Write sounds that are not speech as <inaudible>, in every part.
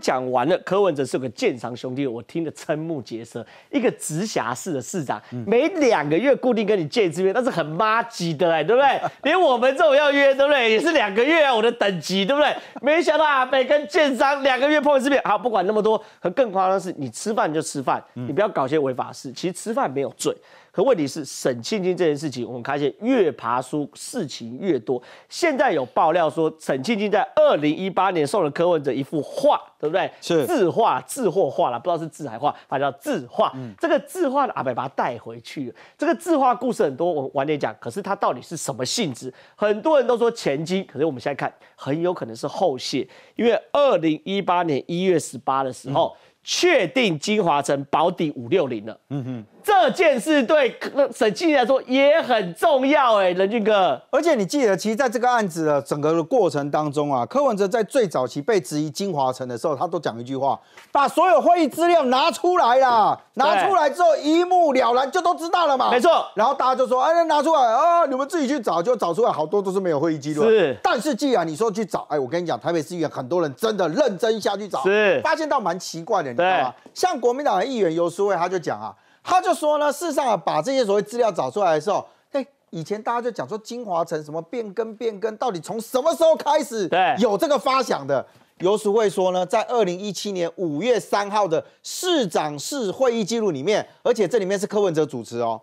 讲完了，柯文哲是个建商兄弟，我听得瞠目结舌。一个直辖市的市长，每两个月固定跟你见一次面，是很妈级的嘞，对不对？<laughs> 连我们这种要约，对不对？也是两个月啊，我的等级，对不对？没想到阿北跟建商两个月碰一次面，好，不管那么多。和更夸张的是，你吃饭就吃饭，你不要搞些违法事。其实吃饭没有罪。可问题是，沈庆金这件事情，我们发现越爬书事情越多。现在有爆料说，沈庆金在二零一八年送了柯文哲一幅画，对不对？是字画、字或画了，不知道是字还画，反正叫字画。这个字画的阿伯把它带回去了。这个字画故事很多，我晚点讲。可是它到底是什么性质？很多人都说前金，可是我们现在看，很有可能是后谢，因为二零一八年一月十八的时候，确定金华城保底五六零了。嗯哼。这件事对审计来说也很重要，哎，仁俊哥。而且你记得，其实在这个案子的整个的过程当中啊，柯文哲在最早期被质疑金华城的时候，他都讲一句话：把所有会议资料拿出来啦！拿出来之后一目了然，就都知道了嘛。没错。然后大家就说：哎，拿出来啊！你们自己去找，就找出来好多都是没有会议记录。是。但是既然你说去找，哎，我跟你讲，台北市议员很多人真的认真下去找，是，发现到蛮奇怪的，你知道吗？像国民党议员尤淑慧，他就讲啊。他就说呢，事实上把这些所谓资料找出来的时候，嘿，以前大家就讲说金华城什么变更变更，到底从什么时候开始有这个发想的？游淑慧说呢，在二零一七年五月三号的市长市会议记录里面，而且这里面是柯文哲主持哦。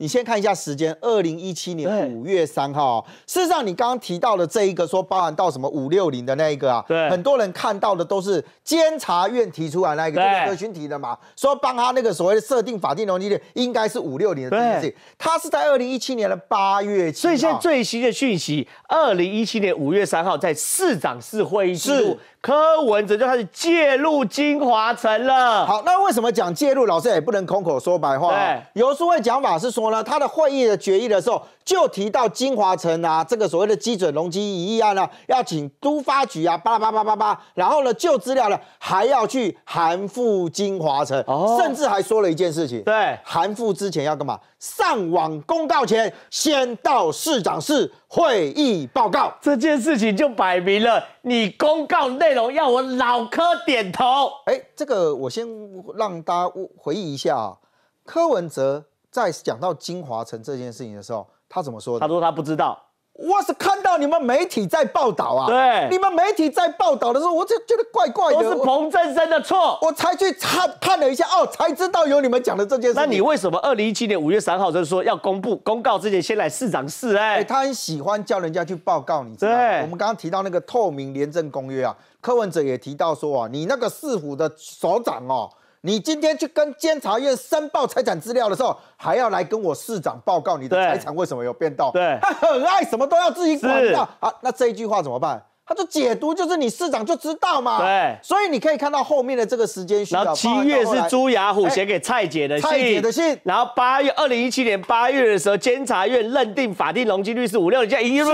你先看一下时间，二零一七年五月三号。事实上，你刚刚提到的这一个说包含到什么五六零的那一个啊，对，很多人看到的都是监察院提出来那一个，就是柯君提的嘛，说帮他那个所谓的设定法定容积率应该是五六零的东西。他是在二零一七年的八月七号，所以现在最新的讯息，二零一七年五月三号在市长市会议记录。柯文哲就开始介入金华城了。好，那为什么讲介入？老师也不能空口说白话。对，有书会讲法是说呢，他的会议的决议的时候，就提到金华城啊，这个所谓的基准容积移易案呢，要请都发局啊，巴拉巴拉巴拉巴然后呢，旧资料呢，还要去函复金华城，甚至还说了一件事情，对，函复之前要干嘛？上网公告前，先到市长室会议报告。这件事情就摆明了，你公告内容要我老柯点头。哎，这个我先让大家回忆一下啊。柯文哲在讲到金华城这件事情的时候，他怎么说？他说他不知道。我是看到你们媒体在报道啊，对，你们媒体在报道的时候，我就觉得怪怪的，都是彭正生的错，我才去看看了一下，哦，才知道有你们讲的这件事。那你为什么二零一七年五月三号就说要公布公告之前先来市长室？哎，他很喜欢叫人家去报告，你知道？我们刚刚提到那个透明廉政公约啊，柯文哲也提到说啊，你那个市府的首长哦。你今天去跟监察院申报财产资料的时候，还要来跟我市长报告你的财产为什么有变动。对，他很爱什么都要自己管。好，那这一句话怎么办？他就解读就是你市长就知道嘛。对，所以你可以看到后面的这个时间序。然后七月是朱雅虎写给蔡姐的信，蔡姐的信。然后八月二零一七年八月的时候，监察院认定法定容积率是五六，现在一路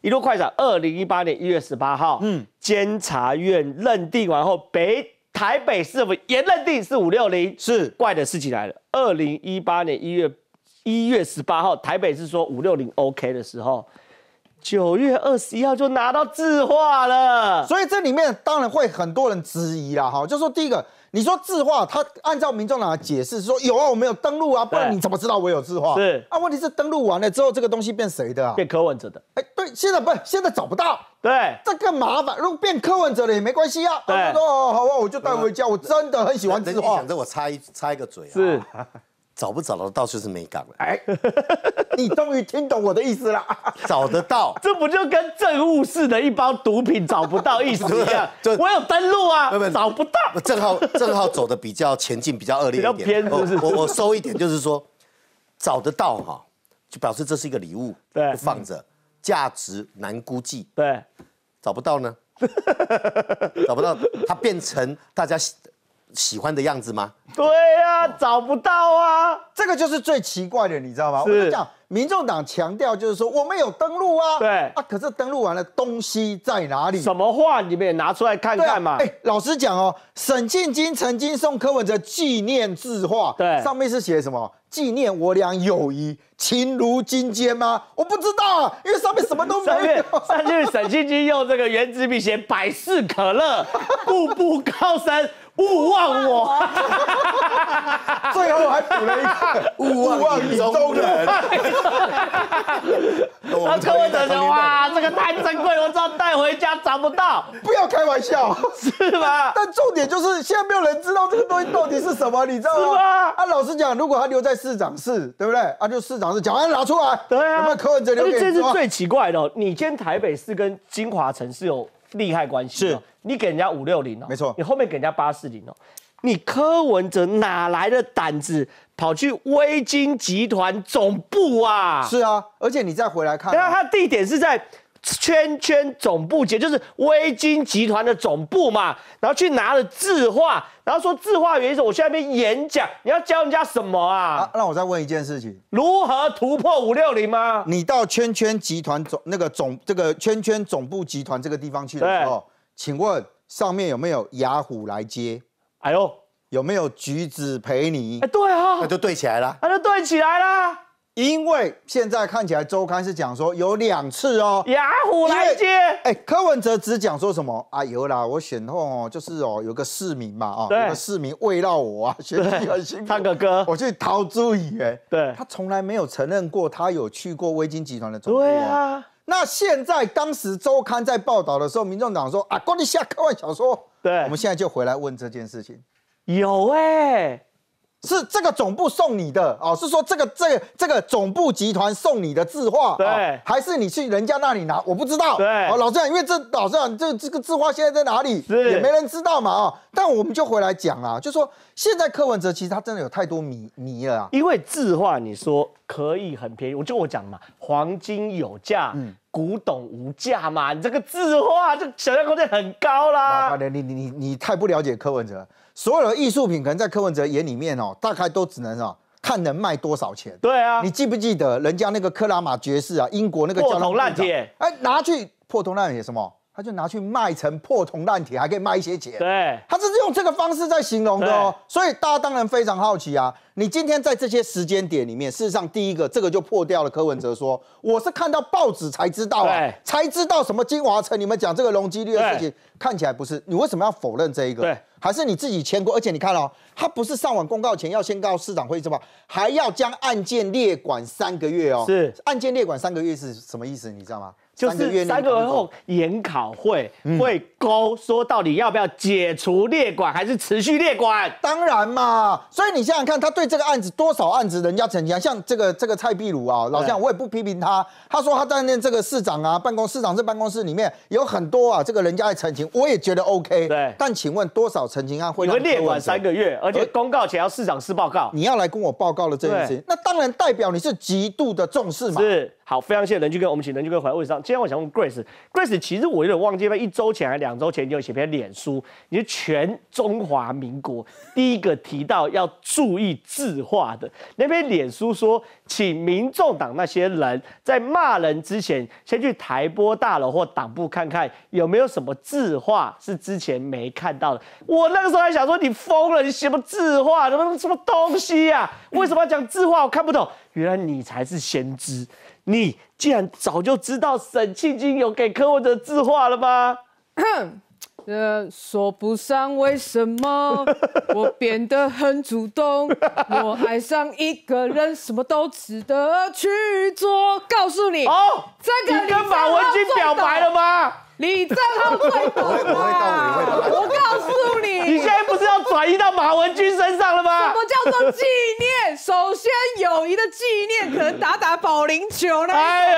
一路快涨。二零一八年一月十八号，嗯，监察院认定完后，北。台北市府也认定是五六零，是怪的事情来了。二零一八年一月一月十八号，台北是说五六零 OK 的时候，九月二十一号就拿到字画了。所以这里面当然会很多人质疑啦，哈，就说第一个，你说字画，他按照民众党解释说有啊，我没有登录啊，不然你怎么知道我有字画？是啊，问题是登录完了之后，这个东西变谁的啊？变柯文哲的，哎。现在不是现在找不到，对，这更麻烦。如果变柯文哲了也没关系啊。对，哦，好啊，我就带回家，我真的很喜欢字画。等你想着我插插一个嘴，啊。是找不找得到就是没港了。哎，你终于听懂我的意思了。找得到，这不就跟政务室的一包毒品找不到意思一样？我有登录啊，找不到。正好正好走的比较前进，比较恶劣一点。我我我收一点，就是说找得到哈，就表示这是一个礼物，对，放着。价值难估计，对，找不到呢，<laughs> 找不到，它变成大家。喜欢的样子吗？对呀，找不到啊！这个就是最奇怪的，你知道吗？我讲，民众党强调就是说，我们有登录啊，对啊，可是登录完了东西在哪里？什么话你们也拿出来看看嘛！哎，老实讲哦，沈庆金曾经送柯文哲纪念字画，对，上面是写什么？纪念我俩友谊，情如金坚吗？我不知道啊，因为上面什么都没有。但是沈庆金用这个原子笔写百事可乐，步步高升。勿忘我，最后还补了一个勿忘林中人。<laughs> 那柯文哲说：“哇，这个太珍贵，我道带回家找不到，不要开玩笑，是吗？”但重点就是现在没有人知道这个东西到底是什么，你知道吗？啊，老实讲，如果他留在市长室，对不对？啊，就市长室讲，哎，拿出来。对啊。那柯文哲留言你？这是最奇怪的，你今天台北市跟金华城是有。”利害关系是，你给人家五六零哦，没错，你后面给人家八四零哦，你柯文哲哪来的胆子跑去威金集团总部啊？是啊，而且你再回来看，那后它地点是在。圈圈总部，也就是微金集团的总部嘛，然后去拿了字画，然后说字画原因是我去那边演讲，你要教人家什么啊？啊，让我再问一件事情，如何突破五六零吗？你到圈圈集团总那个总这个圈圈总部集团这个地方去的时候，请问上面有没有雅虎来接？哎呦，有没有橘子陪你？哎，对啊，那就对起来了，那就对起来了。因为现在看起来周刊是讲说有两次哦，雅虎来接。哎，柯文哲只讲说什么啊？有啦，我选后哦，就是哦，有个市民嘛，啊，有个市民围绕我啊，学习很辛苦，唱个歌，我去掏猪哎。对，他从来没有承认过他有去过微金集团的总部。对啊，那现在当时周刊在报道的时候，民众党说啊，关你下科幻小说。对，我们现在就回来问这件事情。有哎。是这个总部送你的哦，是说这个这个这个总部集团送你的字画，对，还是你去人家那里拿，我不知道。对，哦，老实讲，因为这老实讲，这这个字画现在在哪里，也没人知道嘛，啊。但我们就回来讲啊，就说现在柯文哲其实他真的有太多迷迷了，因为字画你说可以很便宜，我就我讲嘛，黄金有价。古董无价嘛，你这个字画就想象空间很高啦。麻烦你你你你太不了解柯文哲，所有的艺术品可能在柯文哲眼里面哦，大概都只能哦看能卖多少钱。对啊，你记不记得人家那个克拉玛爵士啊，英国那个破铜烂铁，哎，拿去破铜烂铁什么？他就拿去卖成破铜烂铁，还可以卖一些钱。对，他这是用这个方式在形容的哦。所以大家当然非常好奇啊。你今天在这些时间点里面，事实上第一个这个就破掉了。柯文哲说：“我是看到报纸才知道啊，才知道什么金华城你们讲这个容积率的事情，看起来不是你为什么要否认这一个？对，还是你自己签过？而且你看哦，他不是上网公告前要先告市长会议之后，还要将案件列管三个月哦。是，案件列管三个月是什么意思？你知道吗？”就是三个月后研考会会勾，说到底要不要解除列管还是持续列管？当然嘛，所以你想想看，他对这个案子多少案子人家澄清？像这个这个蔡壁如啊，老将我也不批评他，他说他担任这个市长啊办公市长这办公室里面有很多啊，这个人家的澄清，我也觉得 OK。对。但请问多少澄清案会？列管三个月，而且公告前要市长示报告，你要来跟我报告了这件事那当然代表你是极度的重视嘛。是。好，非常谢谢任居跟我们请任居根回位上。今天我想问 Grace，Grace，其实我有点忘记，那一周前还是两周前，你有写篇脸书，你是全中华民国第一个提到要注意字画的。那篇脸书说，请民众党那些人在骂人之前，先去台播大楼或党部看看有没有什么字画是之前没看到的。我那个时候还想说，你疯了，你写什么字画？什么什么东西呀？为什么要讲字画？我看不懂。原来你才是先知。你竟然早就知道沈庆金有给柯文的字画了吗？哼，<coughs> 呃，说不上为什么，<laughs> 我变得很主动，我爱上一个人，什么都值得去做。告诉你，哦，这个你跟马文君表白了吗？你这浩最啊！我告诉你，你现在不是要转移到马文君身上了吗？什么叫做纪念？首先，友谊的纪念可能打打保龄球哎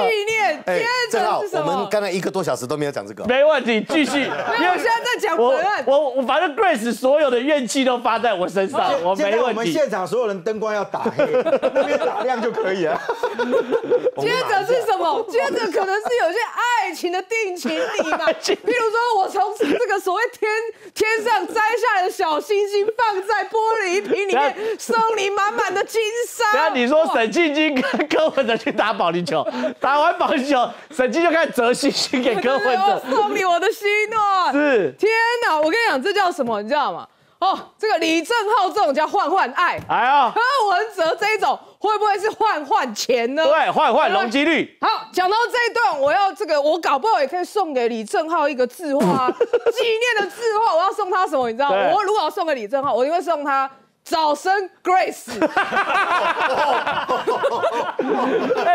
咧。纪念。接着是什么？我们刚才一个多小时都没有讲这个。没问题，继续。有些现在在讲案。我，我反正 Grace 所有的怨气都发在我身上，我没问题。现我们现场所有人灯光要打黑，那边打亮就可以啊。<laughs> 接着是什么？接着可能是有些爱情的定情礼吧，譬 <laughs> 如说我从这个所谓天天上摘下来的小星星，放在玻璃瓶里面。送你满满的金山。那你说沈庆京跟 <laughs> 柯文哲去打保龄球，打完保龄球，沈庆就始折星星给柯文哲。送你我的心诺。是。天哪，我跟你讲，这叫什么？你知道吗？哦，这个李正浩这种叫换换爱。哎呀。柯文哲这一种会不会是换换钱呢？对，换换容积率。好，讲到这一段，我要这个，我搞不好也可以送给李正浩一个字画，<laughs> 纪念的字画。我要送他什么？你知道吗？我如果要送给李正浩，我定会送他。早生 Grace，<laughs> 哎，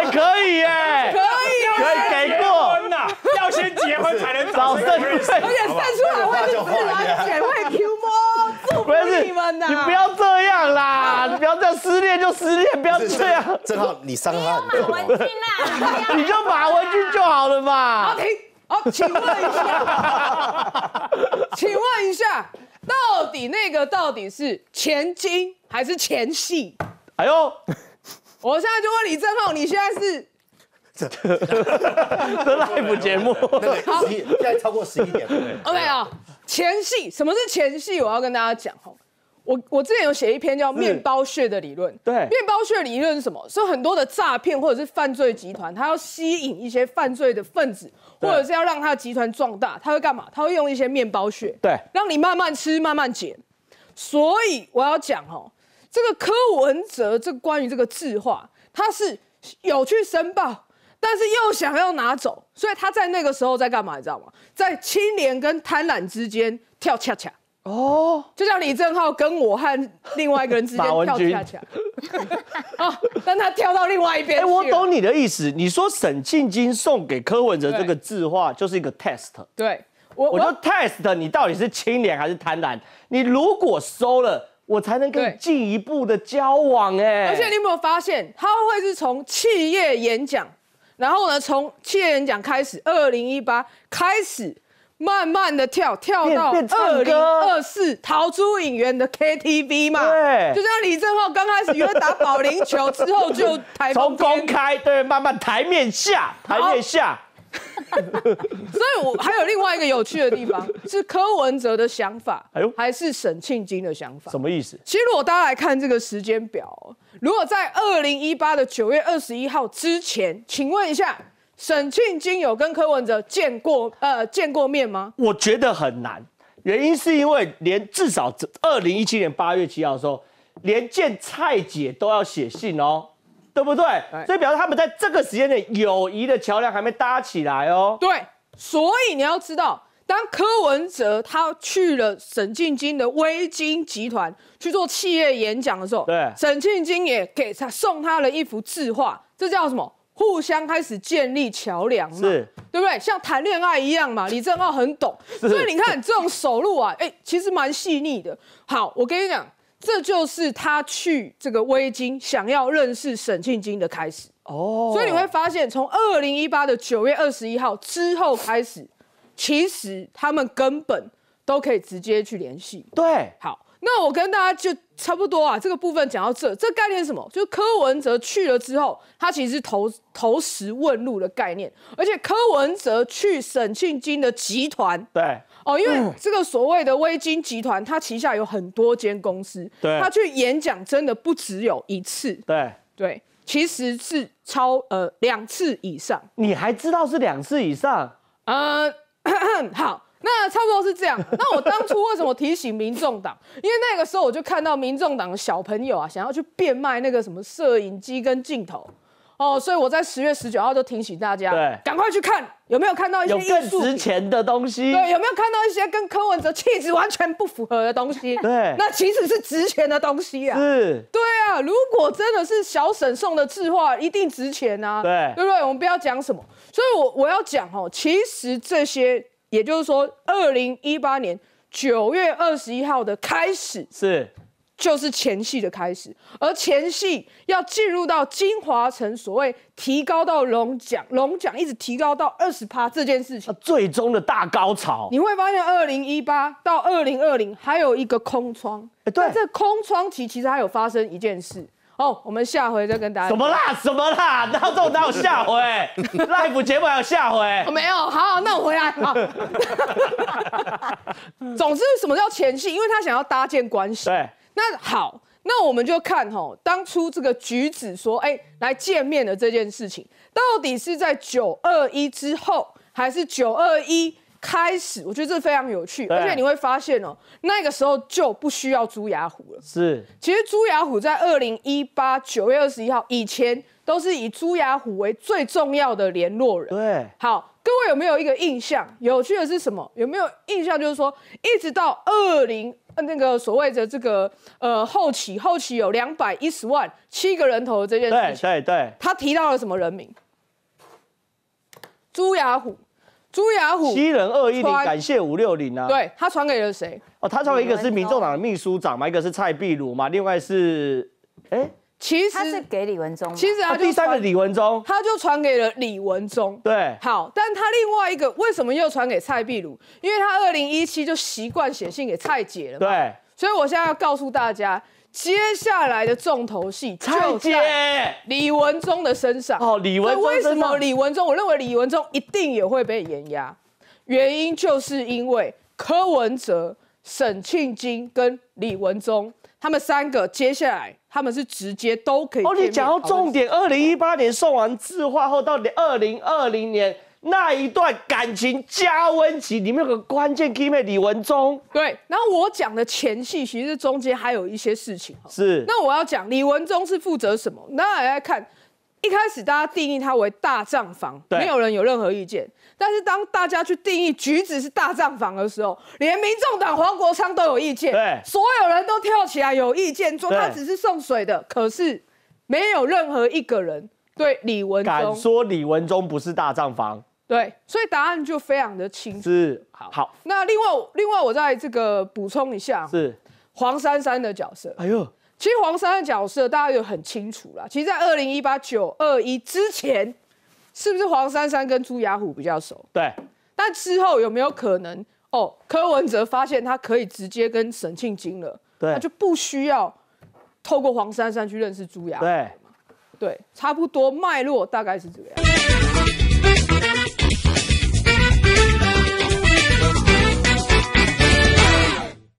可以耶，可以，可以给过呐，要先结婚才能早生，而且算出来，会是自然减会 Q M，祝福你们的，你不要这样啦，你不要这样失恋就失恋，不要这样。正好你伤他，马文君啦，<laughs> 你就马文君就好了嘛。好，请，请问一下，<laughs> 请问一下。到底那个到底是前金还是前戏？哎呦！我现在就问李正浩，你现在是？这，<laughs> live 节目对，好，现在超过十一点了。OK 啊，前戏什么是前戏？我要跟大家讲，我我之前有写一篇叫《面包屑》的理论。对，面包屑理论是什么？是很多的诈骗或者是犯罪集团，他要吸引一些犯罪的分子。或者是要让他的集团壮大，他会干嘛？他会用一些面包屑，对，让你慢慢吃、慢慢减。所以我要讲哦，这个柯文哲，这关于这个字化，他是有去申报，但是又想要拿走，所以他在那个时候在干嘛？你知道吗？在清廉跟贪婪之间跳恰恰。哦，就像李正浩跟我和另外一个人之间跳下墙，<laughs> 但他跳到另外一边哎，我懂你的意思。你说沈庆金送给柯文哲这个字画，就是一个 test。对，我我就 test 你到底是清廉还是贪婪。你如果收了，我才能跟进一步的交往。哎，而且你有没有发现，他会是从企业演讲，然后呢，从企业演讲开始，二零一八开始。慢慢的跳，跳到二零二四逃出影院的 KTV 嘛，对，就像李正浩刚开始约打保龄球，之后就台从公开对，慢慢台面下，台面下。<laughs> 所以，我还有另外一个有趣的地方，<laughs> 是柯文哲的想法，还是沈庆金的想法？什么意思？其实，如果大家来看这个时间表，如果在二零一八的九月二十一号之前，请问一下。沈庆金有跟柯文哲见过，呃，见过面吗？我觉得很难，原因是因为连至少二零一七年八月七号的时候，连见蔡姐都要写信哦，对不对？所以表示他们在这个时间内友谊的桥梁还没搭起来哦。对，所以你要知道，当柯文哲他去了沈庆金的微金集团去做企业演讲的时候，对，沈庆金也给他送他了一幅字画，这叫什么？互相开始建立桥梁嘛，对不对？像谈恋爱一样嘛。李正浩很懂，所以你看这种手路啊，哎，其实蛮细腻的。好，我跟你讲，这就是他去这个微金想要认识沈庆金的开始。哦，所以你会发现，从二零一八的九月二十一号之后开始，其实他们根本都可以直接去联系。对，好。那我跟大家就差不多啊，这个部分讲到这，这概念是什么？就是柯文哲去了之后，他其实是投投石问路的概念，而且柯文哲去沈庆金的集团，对，哦，因为这个所谓的微金集团，他旗下有很多间公司，对，他去演讲真的不只有一次，对，对，其实是超呃两次以上，你还知道是两次以上？嗯，<coughs> 好。那差不多是这样。那我当初为什么提醒民众党？因为那个时候我就看到民众党小朋友啊，想要去变卖那个什么摄影机跟镜头，哦，所以我在十月十九号就提醒大家，赶快去看有没有看到一些更值钱的东西。对，有没有看到一些跟柯文哲气质完全不符合的东西？对，那其实是值钱的东西啊。是，对啊，如果真的是小沈送的字画，一定值钱啊。对，对不对？我们不要讲什么，所以我我要讲哦，其实这些。也就是说，二零一八年九月二十一号的开始是，就是前戏的开始，而前戏要进入到精华层，所谓提高到龙奖，龙奖一直提高到二十趴这件事情，最终的大高潮。你会发现，二零一八到二零二零还有一个空窗，对，这空窗期，其实还有发生一件事。哦，我们下回再跟大家。什么啦？什么啦？然后这种哪有下回，<laughs> live 节目还有下回。没有，好，那我回来。<laughs> 总之，什么叫前戏？因为他想要搭建关系。对。那好，那我们就看吼，当初这个橘子说，哎，来见面的这件事情，到底是在九二一之后，还是九二一？开始，我觉得这非常有趣，而且你会发现哦，那个时候就不需要朱雅虎了。是，其实朱雅虎在二零一八九月二十一号以前，都是以朱雅虎为最重要的联络人。对，好，各位有没有一个印象？有趣的是什么？有没有印象就是说，一直到二零那个所谓的这个呃后期，后期有两百一十万七个人头这件事情，对对，他提到了什么人名？朱雅虎。朱雅虎七人二一零，感谢伍六零啊，对他传给了谁？哦，他传给一个是民众党的秘书长嘛，一个是蔡壁如嘛，另外是哎，其实他是给李文忠，其实啊，第三个李文忠，他就传给了李文忠，对，好，但他另外一个为什么又传给蔡壁如？因为他二零一七就习惯写信给蔡姐了，对，所以我现在要告诉大家。接下来的重头戏就在李文忠的身上。哦，李文忠为什么李文忠？我认为李文忠一定也会被严压，原因就是因为柯文哲、沈庆金跟李文忠他们三个，接下来他们是直接都可以。哦，你讲到重点，二零一八年送完字画后，到二零二零年。那一段感情加温期，里面有个关键 K 妹李文忠，对。然后我讲的前戏其实中间还有一些事情，是。那我要讲李文忠是负责什么？那家来看，一开始大家定义他为大账房，没有人有任何意见。但是当大家去定义橘子是大账房的时候，连民众党黄国昌都有意见，对。所有人都跳起来有意见，说他只是送水的。可是没有任何一个人对李文忠说李文忠不是大账房。对，所以答案就非常的清楚。是，好。那另外，另外我在这个补充一下，是黄珊珊的角色。哎呦，其实黄珊珊的角色大家有很清楚了。其实，在二零一八九二一之前，是不是黄珊珊跟朱雅虎比较熟？对。但之后有没有可能，哦，柯文哲发现他可以直接跟沈庆金了？对。他就不需要透过黄珊珊去认识朱雅。对。对，差不多脉络大概是这个样。